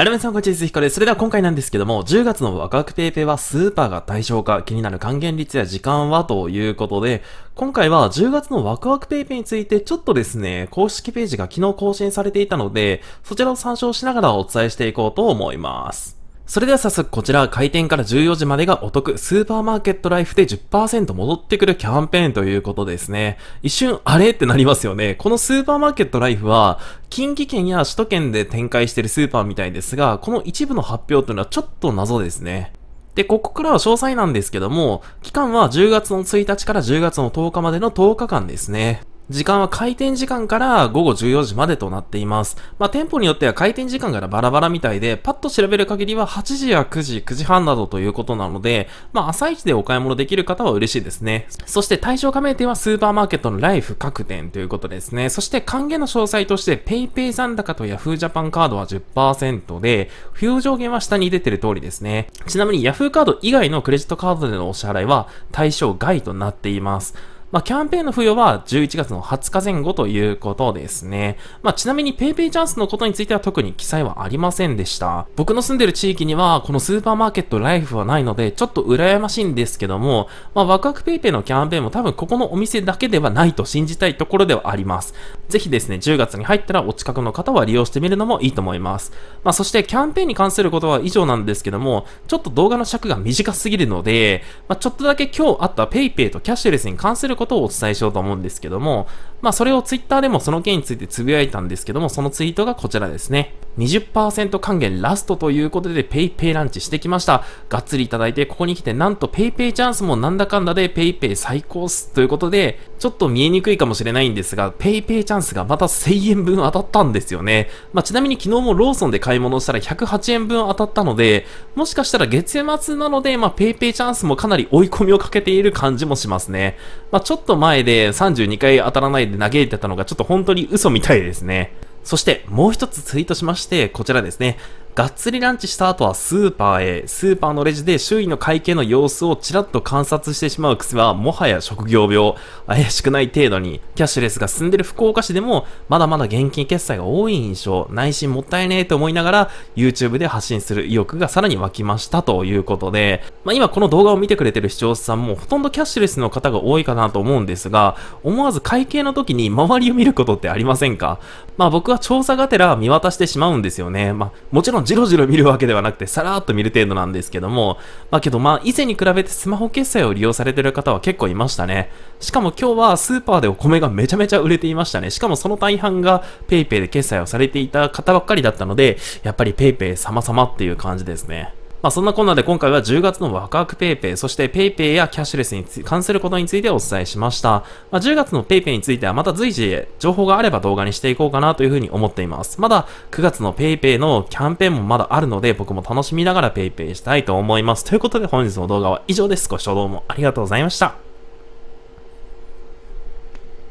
はい、皆さん、こんにちは。ひこです。それでは今回なんですけども、10月のワクワクペイペイはスーパーが対象化、気になる還元率や時間はということで、今回は10月のワクワクペイペイについてちょっとですね、公式ページが昨日更新されていたので、そちらを参照しながらお伝えしていこうと思います。それでは早速こちら開店から14時までがお得スーパーマーケットライフで10%戻ってくるキャンペーンということですね。一瞬あれってなりますよね。このスーパーマーケットライフは近畿圏や首都圏で展開しているスーパーみたいですが、この一部の発表というのはちょっと謎ですね。で、ここからは詳細なんですけども、期間は10月の1日から10月の10日までの10日間ですね。時間は開店時間から午後14時までとなっています。まあ、店舗によっては開店時間からバラバラみたいで、パッと調べる限りは8時や9時、9時半などということなので、まあ、朝一でお買い物できる方は嬉しいですね。そして対象加盟店はスーパーマーケットのライフ各店ということですね。そして還元の詳細として PayPay 残高と Yahoo Japan カードは10%で、付与上限は下に出てる通りですね。ちなみに Yahoo カード以外のクレジットカードでのお支払いは対象外となっています。まあ、キャンペーンの付与は11月の20日前後ということですね。まあ、ちなみに PayPay チャンスのことについては特に記載はありませんでした。僕の住んでる地域には、このスーパーマーケットライフはないので、ちょっと羨ましいんですけども、まあ、ワクワク PayPay のキャンペーンも多分ここのお店だけではないと信じたいところではあります。ぜひですね、10月に入ったらお近くの方は利用してみるのもいいと思います。まあ、そしてキャンペーンに関することは以上なんですけども、ちょっと動画の尺が短すぎるので、まあ、ちょっとだけ今日あった PayPay とキャッシュレスに関することをお伝えしようと思うんですけども、まあそれをツイッターでもその件についてつぶやいたんですけども、そのツイートがこちらですね。20%還元ラストということで PayPay ランチしてきました。がっつりいただいて、ここに来てなんと PayPay チャンスもなんだかんだで PayPay 最高っすということで、ちょっと見えにくいかもしれないんですが、PayPay チャンスがまた1000円分当たったんですよね。まあちなみに昨日もローソンで買い物したら108円分当たったので、もしかしたら月末なので、まあ PayPay チャンスもかなり追い込みをかけている感じもしますね。まあちょっと前で32回当たらないで嘆いてたのがちょっと本当に嘘みたいですね。そしてもう一つツイートしまして、こちらですね。がっつりランチした後はスーパーへ、スーパーのレジで周囲の会計の様子をちらっと観察してしまう癖はもはや職業病。怪しくない程度に、キャッシュレスが進んでる福岡市でも、まだまだ現金決済が多い印象、内心もったいねえと思いながら、YouTube で発信する意欲がさらに湧きましたということで、まあ、今この動画を見てくれてる視聴者さんもほとんどキャッシュレスの方が多いかなと思うんですが、思わず会計の時に周りを見ることってありませんかまあ僕は調査がてら見渡してしまうんですよね。まあもちろんんじろじろ見るわけではなくて、さらっと見る程度なんですけども、まあけどまあ以前に比べてスマホ決済を利用されてる方は結構いましたね。しかも今日はスーパーでお米がめちゃめちゃ売れていましたね。しかもその大半が PayPay で決済をされていた方ばっかりだったので、やっぱり PayPay 様々っていう感じですね。まあ、そんなこんなで今回は10月のワクワク PayPay、そして PayPay やキャッシュレスに関することについてお伝えしました。まあ、10月の PayPay についてはまた随時情報があれば動画にしていこうかなというふうに思っています。まだ9月の PayPay のキャンペーンもまだあるので僕も楽しみながら PayPay したいと思います。ということで本日の動画は以上です。ご視聴どうもありがとうございました。